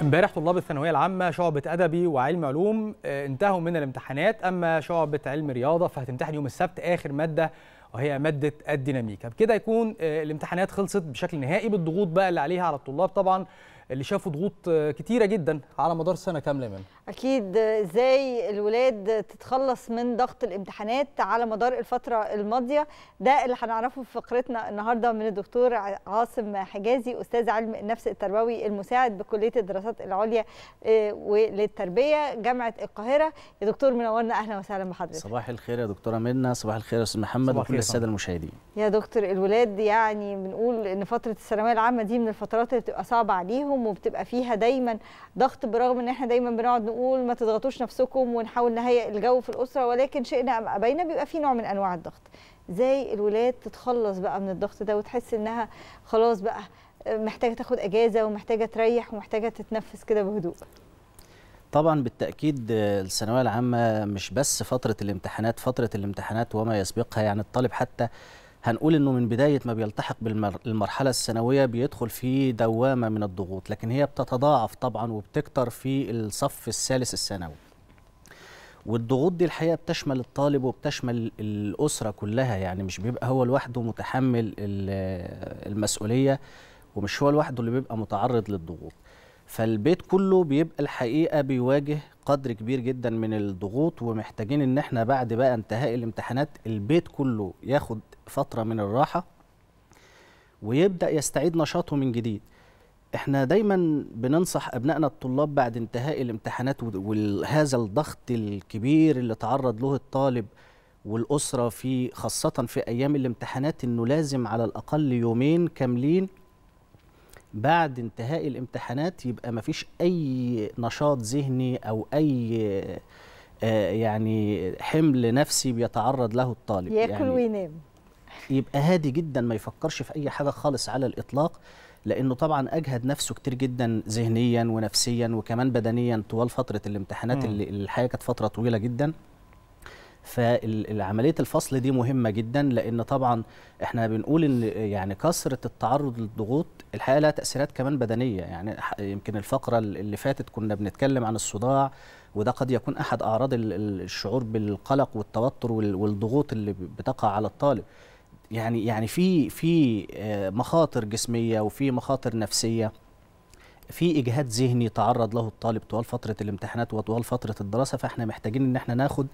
امبارح طلاب الثانويه العامه شعبه ادبي وعلم علوم آه، انتهوا من الامتحانات اما شعبه علم رياضه فهتمتحن يوم السبت اخر ماده وهي ماده الديناميكا بكده يكون آه، الامتحانات خلصت بشكل نهائي بالضغوط بقى اللي عليها على الطلاب طبعا اللي شافوا ضغوط آه، كتيره جدا على مدار سنه كامله منها اكيد ازاي الولاد تتخلص من ضغط الامتحانات على مدار الفتره الماضيه ده اللي هنعرفه في فقرتنا النهارده من الدكتور عاصم حجازي استاذ علم النفس التربوي المساعد بكليه الدراسات العليا آه، للتربيه جامعه القاهره يا دكتور منورنا اهلا وسهلا بحضرتك صباح الخير يا دكتوره منى صباح الخير يا استاذ محمد وكل الساده المشاهدين يا دكتور الولاد يعني بنقول ان فتره الثانويه العامه دي من الفترات اللي بتبقى صعبه عليهم وبتبقى فيها دايما ضغط برغم ان احنا دايما بنقعد نقول ما تضغطوش نفسكم ونحاول نهيئ الجو في الاسره ولكن شئنا ام ابينا بيبقى في نوع من انواع الضغط ازاي الولاد تتخلص بقى من الضغط ده وتحس انها خلاص بقى آه، محتاجه تاخد اجازه ومحتاجه تريح ومحتاجه تتنفس كده بهدوء طبعا بالتاكيد آه، الثانويه العامه مش بس فتره الامتحانات فتره الامتحانات وما يسبقها يعني الطالب حتى هنقول انه من بدايه ما بيلتحق بالمرحله الثانويه بيدخل في دوامه من الضغوط لكن هي بتتضاعف طبعا وبتكتر في الصف الثالث الثانوي والضغوط دي الحقيقه بتشمل الطالب وبتشمل الاسره كلها يعني مش بيبقى هو لوحده متحمل المسؤوليه ومش هو لوحده اللي بيبقى متعرض للضغوط فالبيت كله بيبقى الحقيقه بيواجه قدر كبير جدا من الضغوط ومحتاجين ان احنا بعد بقى انتهاء الامتحانات البيت كله ياخد فتره من الراحه ويبدا يستعيد نشاطه من جديد احنا دايما بننصح ابنائنا الطلاب بعد انتهاء الامتحانات وهذا الضغط الكبير اللي تعرض له الطالب والاسره في خاصه في ايام الامتحانات انه لازم على الاقل يومين كاملين بعد انتهاء الامتحانات يبقى ما فيش اي نشاط ذهني او اي آه، يعني حمل نفسي بيتعرض له الطالب ياكل يعني وينام يبقى هادي جدا ما يفكرش في اي حاجه خالص على الاطلاق لانه طبعا اجهد نفسه كتير جدا ذهنيا ونفسيا وكمان بدنيا طوال فتره الامتحانات م. اللي الحقيقه كانت فتره طويله جدا فعمليه الفصل دي مهمه جدا لان طبعا احنا بنقول ان يعني كثره التعرض للضغوط الحقيقه لها تاثيرات كمان بدنيه يعني يمكن الفقره اللي فاتت كنا بنتكلم عن الصداع وده قد يكون احد اعراض الشعور بالقلق والتوتر والضغوط اللي بتقع على الطالب يعني يعني في في آه، مخاطر جسميه وفي مخاطر نفسيه في اجهاد ذهني تعرض له الطالب طوال فتره الامتحانات وطوال فتره الدراسه فاحنا محتاجين ان احنا ناخد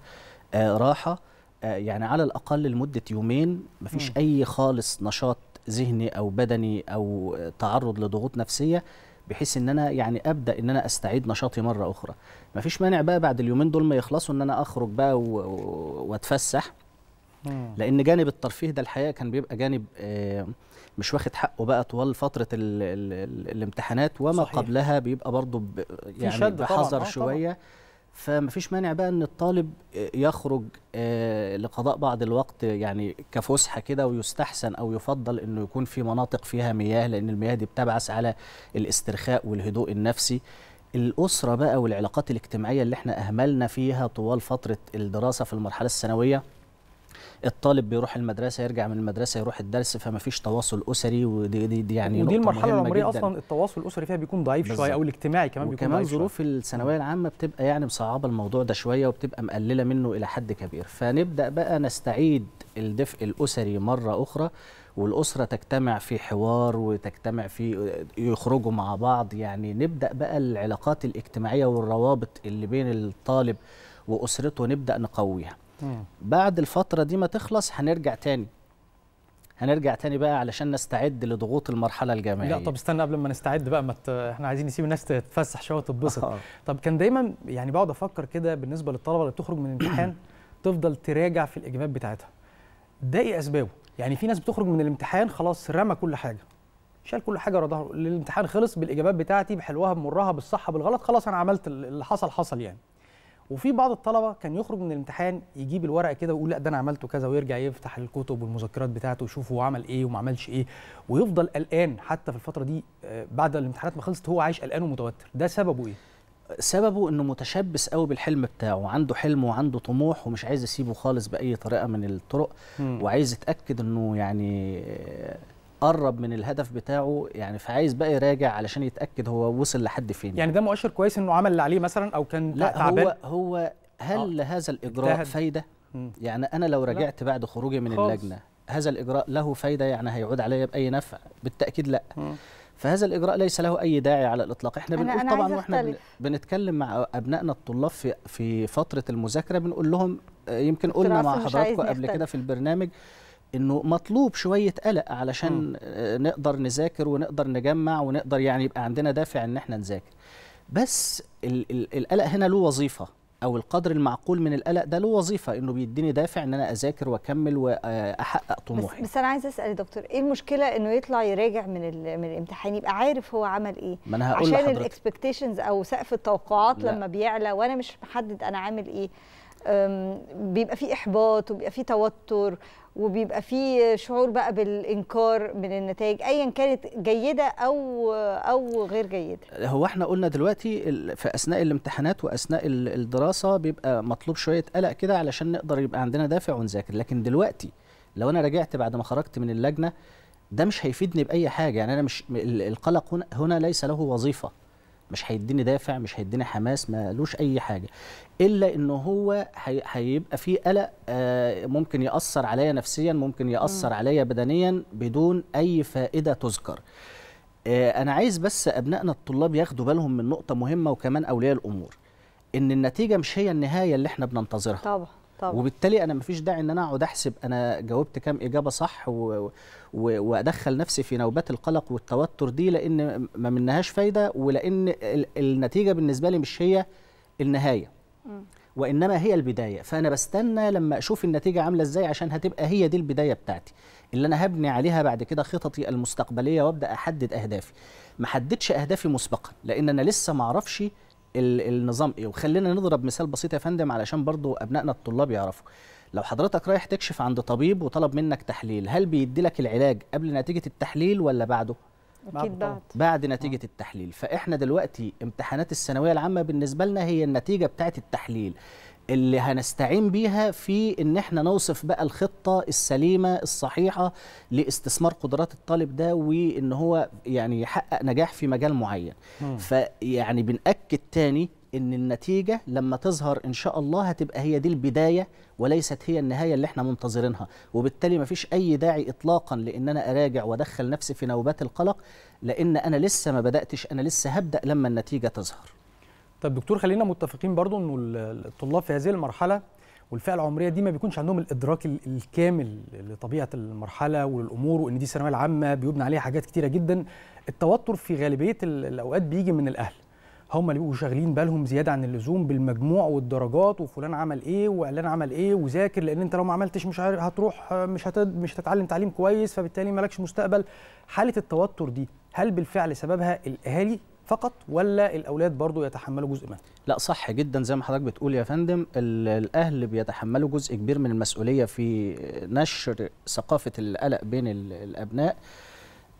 آه، راحه آه، يعني على الاقل لمده يومين مفيش فيش اي خالص نشاط ذهني او بدني او تعرض لضغوط نفسيه بحيث ان انا يعني ابدا ان انا استعيد نشاطي مره اخرى مفيش مانع بقى بعد اليومين دول ما يخلصوا ان انا اخرج بقى واتفسح لان جانب الترفيه ده الحقيقه كان بيبقى جانب آه، مش واخد حقه بقى طوال فتره ال ال ال الامتحانات وما صحيح. قبلها بيبقى برضه يعني بحذر شويه طبعًا. فمفيش مانع بقى ان الطالب يخرج آه، لقضاء بعض الوقت يعني كفسحه كده ويستحسن او يفضل انه يكون في مناطق فيها مياه لان المياه دي بتبعث على الاسترخاء والهدوء النفسي الاسره بقى والعلاقات الاجتماعيه اللي احنا اهملنا فيها طوال فتره الدراسه في المرحله الثانويه الطالب بيروح المدرسه يرجع من المدرسه يروح الدرس فما فيش تواصل اسري ودي دي, دي يعني ودي المرحله العمريه اصلا التواصل الاسري فيها بيكون ضعيف شويه او الاجتماعي كمان بيكون ضعيف ظروف الثانويه العامه بتبقى يعني مصعبه الموضوع ده شويه وبتبقى مقلله منه الى حد كبير فنبدا بقى نستعيد الدفء الاسري مره اخرى والاسره تجتمع في حوار وتجتمع في يخرجوا مع بعض يعني نبدا بقى العلاقات الاجتماعيه والروابط اللي بين الطالب واسرته نبدا نقويها بعد الفتره دي ما تخلص هنرجع تاني هنرجع تاني بقى علشان نستعد لضغوط المرحله الجامعيه لا طب استنى قبل ما نستعد بقى ما احنا عايزين نسيب الناس تتفسح شويه وتتبسط اه. طب كان دايما يعني بقعد افكر كده بالنسبه للطلبه اللي بتخرج من الامتحان تفضل تراجع في الاجابات بتاعتها ده ايه اسبابه يعني في ناس بتخرج من الامتحان خلاص رمى كل حاجه شال كل حاجه ورا الامتحان خلص بالاجابات بتاعتي بحلوها بمرها بالصح بالغلط خلاص انا عملت اللي حصل حصل يعني وفي بعض الطلبه كان يخرج من الامتحان يجيب الورقه كده ويقول لا ده انا عملته كذا ويرجع يفتح الكتب والمذكرات بتاعته ويشوف هو عمل ايه وما عملش ايه ويفضل قلقان حتى في الفتره دي آه، بعد الامتحانات ما خلصت هو عايش قلقان ومتوتر ده سببه ايه سببه انه متشبث قوي بالحلم بتاعه عنده حلم وعنده طموح ومش عايز يسيبه خالص باي طريقه من الطرق م. وعايز يتاكد انه يعني آه، قرب من الهدف بتاعه يعني فعايز بقى يراجع علشان يتاكد هو وصل لحد فين يعني ده مؤشر كويس انه عمل اللي عليه مثلا او كان لا تعبان هو هو هل آه. لهذا الاجراء ده فايده مم. يعني انا لو رجعت بعد خروجي من خلص. اللجنه هذا الاجراء له فايده يعني هيعود عليا باي نفع بالتاكيد لا مم. فهذا الاجراء ليس له اي داعي على الاطلاق احنا أنا بنقول أنا طبعا واحنا بنتكلم مع ابنائنا الطلاب في في فتره المذاكره بنقول لهم آه، يمكن قلنا مع حضراتكم قبل كده في البرنامج انه مطلوب شويه قلق علشان م. آه، نقدر نذاكر ونقدر نجمع ونقدر يعني يبقى عندنا دافع ان احنا نذاكر بس القلق هنا له وظيفه او القدر المعقول من القلق ده له وظيفه انه بيديني دافع ان انا اذاكر واكمل واحقق طموحي بس, بس انا عايز اسال يا دكتور ايه المشكله انه يطلع يراجع من من الامتحان يبقى عارف هو عمل ايه ما أنا هقول عشان الاكسبكتيشنز او سقف التوقعات لا. لما بيعلى وانا مش محدد انا عامل ايه بيبقى في احباط وبيبقى في توتر وبيبقى في شعور بقى بالانكار من النتائج ايا كانت جيده او او غير جيده هو احنا قلنا دلوقتي في اثناء الامتحانات واثناء الدراسه بيبقى مطلوب شويه قلق كده علشان نقدر يبقى عندنا دافع ونذاكر لكن دلوقتي لو انا رجعت بعد ما خرجت من اللجنه ده مش هيفيدني باي حاجه يعني انا مش القلق هنا ليس له وظيفه مش هيديني دافع مش هيديني حماس مالوش اي حاجه الا ان هو هي... هيبقى فيه قلق آه ممكن ياثر عليا نفسيا ممكن ياثر عليا بدنيا بدون اي فائده تذكر آه انا عايز بس ابنائنا الطلاب ياخدوا بالهم من نقطه مهمه وكمان اولياء الامور ان النتيجه مش هي النهايه اللي احنا بننتظرها طبعا طبعا. وبالتالي انا مفيش داعي ان انا اقعد احسب انا جاوبت كام اجابه صح و... و... وادخل نفسي في نوبات القلق والتوتر دي لان ما منهاش فايده ولان ال... النتيجه بالنسبه لي مش هي النهايه م. وانما هي البدايه فانا بستنى لما اشوف النتيجه عامله ازاي عشان هتبقى هي دي البدايه بتاعتي اللي انا هبني عليها بعد كده خططي المستقبليه وابدا احدد اهدافي ما حددش اهدافي مسبقا لان انا لسه ما اعرفش النظام ايه وخلينا نضرب مثال بسيط يا فندم علشان برضو ابنائنا الطلاب يعرفوا لو حضرتك رايح تكشف عند طبيب وطلب منك تحليل هل بيدي لك العلاج قبل نتيجه التحليل ولا بعده اكيد بعد بعد نتيجه آه. التحليل فاحنا دلوقتي امتحانات الثانويه العامه بالنسبه لنا هي النتيجه بتاعه التحليل اللي هنستعين بيها في ان احنا نوصف بقى الخطه السليمه الصحيحه لاستثمار قدرات الطالب ده وان هو يعني يحقق نجاح في مجال معين فيعني بنأكد تاني ان النتيجه لما تظهر ان شاء الله هتبقى هي دي البدايه وليست هي النهايه اللي احنا منتظرينها وبالتالي ما فيش اي داعي اطلاقا لان انا اراجع وادخل نفسي في نوبات القلق لان انا لسه ما بداتش انا لسه هبدا لما النتيجه تظهر طب دكتور خلينا متفقين برضو انه الطلاب في هذه المرحله والفئه العمريه دي ما بيكونش عندهم الادراك الكامل لطبيعه المرحله والامور وان دي الثانويه العامه بيبنى عليها حاجات كتيره جدا التوتر في غالبيه الاوقات بيجي من الاهل هم اللي بيبقوا شاغلين بالهم زياده عن اللزوم بالمجموع والدرجات وفلان عمل ايه وعلان عمل ايه وذاكر لان انت لو ما عملتش مش عارف هتروح مش هتد مش هتتعلم تعليم كويس فبالتالي مالكش مستقبل حاله التوتر دي هل بالفعل سببها الاهالي فقط ولا الاولاد برضو يتحملوا جزء منها لا صح جدا زي ما حضرتك بتقول يا فندم الاهل بيتحملوا جزء كبير من المسؤوليه في نشر ثقافه القلق بين الابناء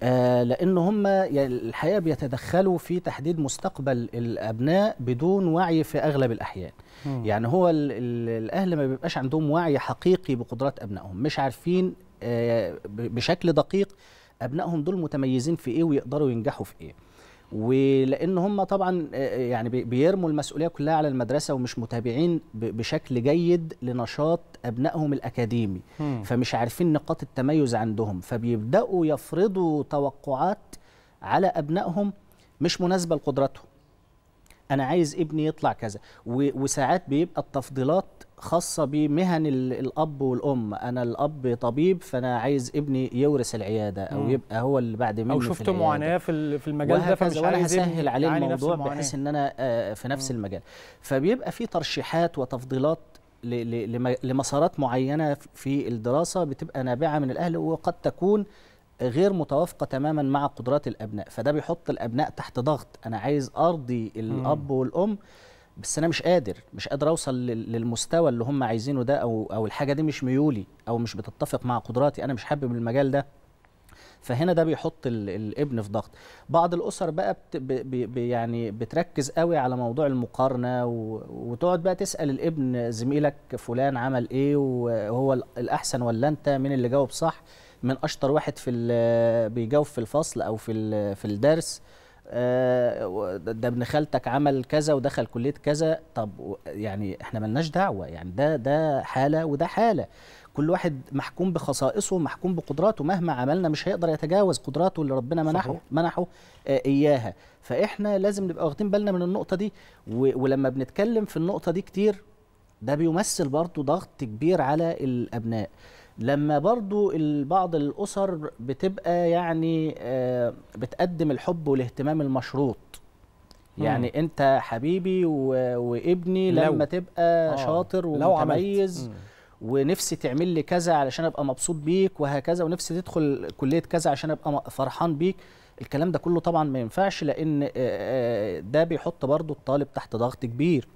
آه لان هم الحقيقه بيتدخلوا في تحديد مستقبل الابناء بدون وعي في اغلب الاحيان مم. يعني هو الـ الـ الاهل ما بيبقاش عندهم وعي حقيقي بقدرات ابنائهم مش عارفين آه بشكل دقيق ابنائهم دول متميزين في ايه ويقدروا ينجحوا في ايه ولان هم طبعا يعني بيرموا المسؤوليه كلها على المدرسه ومش متابعين بشكل جيد لنشاط ابنائهم الاكاديمي م. فمش عارفين نقاط التميز عندهم فبيبداوا يفرضوا توقعات على ابنائهم مش مناسبه لقدراتهم انا عايز ابني يطلع كذا وساعات بيبقى التفضيلات خاصة بمهن الأب والأم أنا الأب طبيب فأنا عايز ابني يورث العيادة أو يبقى هو اللي بعد مني أو شفت معاناة في المجال ده فمش وأنا هسهل عليه الموضوع بحيث إن أنا آه، في نفس مم. المجال فبيبقى في ترشيحات وتفضيلات لمسارات معينة في الدراسة بتبقى نابعة من الأهل وقد تكون غير متوافقه تماما مع قدرات الابناء فده بيحط الابناء تحت ضغط انا عايز ارضي الاب والام بس انا مش قادر مش قادر اوصل للمستوى اللي هم عايزينه ده او او الحاجه دي مش ميولي او مش بتتفق مع قدراتي انا مش حابب المجال ده فهنا ده بيحط الابن في ضغط بعض الاسر بقى بت بي يعني بتركز قوي على موضوع المقارنه وتقعد بقى تسال الابن زميلك فلان عمل ايه وهو الاحسن ولا انت مين اللي جاوب صح من اشطر واحد في بيجاوب في الفصل او في في الدرس آه، ده ابن خالتك عمل كذا ودخل كليه كذا طب يعني احنا ملناش دعوه يعني ده ده حاله وده حاله كل واحد محكوم بخصائصه محكوم بقدراته مهما عملنا مش هيقدر يتجاوز قدراته اللي ربنا منحه صحيح. منحه آه، اياها فاحنا لازم نبقى واخدين بالنا من النقطه دي ولما بنتكلم في النقطه دي كتير ده بيمثل برضه ضغط كبير على الابناء لما برضو بعض الأسر بتبقى يعني آه، بتقدم الحب والاهتمام المشروط يعني مم. انت حبيبي و... وابني لو. لما تبقى آه. شاطر ومتميز ونفسي تعمل لي كذا علشان ابقى مبسوط بيك وهكذا ونفسي تدخل كليه كذا عشان ابقى فرحان بيك الكلام ده كله طبعا ما ينفعش لان آه، آه، ده بيحط برضو الطالب تحت ضغط كبير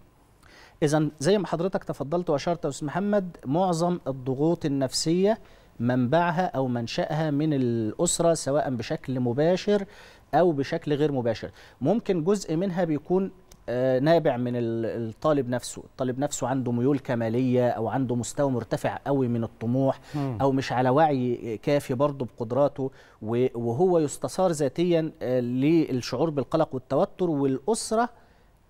اذا زي ما حضرتك تفضلت واشرت يا استاذ محمد معظم الضغوط النفسيه منبعها او منشاها من الاسره سواء بشكل مباشر او بشكل غير مباشر ممكن جزء منها بيكون آه، نابع من الطالب نفسه الطالب نفسه عنده ميول كمالية أو عنده مستوى مرتفع قوي من الطموح أو مش على وعي كافي برضه بقدراته وهو يستثار ذاتيا آه، للشعور بالقلق والتوتر والأسرة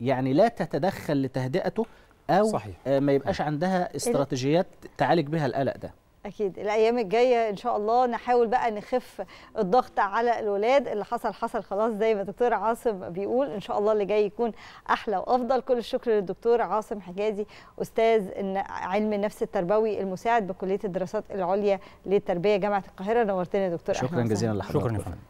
يعني لا تتدخل لتهدئته او صحيح. آه، ما يبقاش عندها إيه استراتيجيات تعالج بها القلق ده اكيد الايام الجايه ان شاء الله نحاول بقى نخف الضغط على الولاد اللي حصل حصل خلاص زي ما دكتور عاصم بيقول ان شاء الله اللي جاي يكون احلى وافضل كل الشكر للدكتور عاصم حجازي استاذ علم النفس التربوي المساعد بكليه الدراسات العليا للتربيه جامعه القاهره نورتنا يا دكتور شكرا جزيلا لحضرتك شكرا